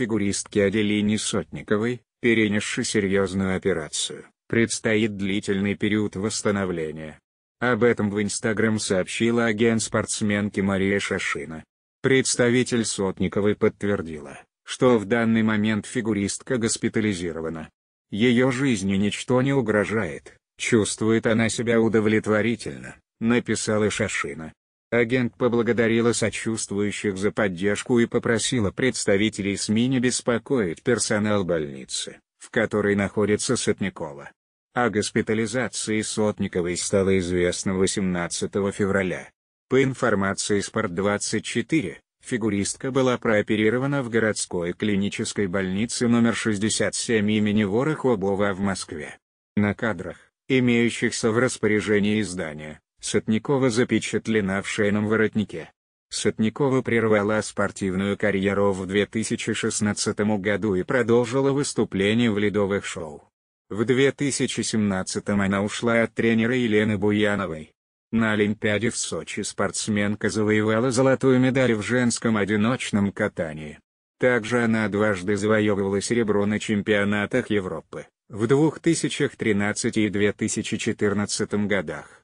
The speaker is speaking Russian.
фигуристке Аделине Сотниковой, перенесшей серьезную операцию, предстоит длительный период восстановления. Об этом в Инстаграм сообщила агент спортсменки Мария Шашина. Представитель Сотниковой подтвердила, что в данный момент фигуристка госпитализирована. Ее жизни ничто не угрожает, чувствует она себя удовлетворительно, написала Шашина. Агент поблагодарила сочувствующих за поддержку и попросила представителей СМИ не беспокоить персонал больницы, в которой находится Сотникова. О госпитализации Сотниковой стало известно 18 февраля. По информации «Спорт-24», фигуристка была прооперирована в городской клинической больнице номер 67 имени Вора в Москве. На кадрах, имеющихся в распоряжении издания, Сотникова запечатлена в шейном воротнике. Сотникова прервала спортивную карьеру в 2016 году и продолжила выступление в ледовых шоу. В 2017 она ушла от тренера Елены Буяновой. На Олимпиаде в Сочи спортсменка завоевала золотую медаль в женском одиночном катании. Также она дважды завоевывала серебро на чемпионатах Европы, в 2013 и 2014 годах.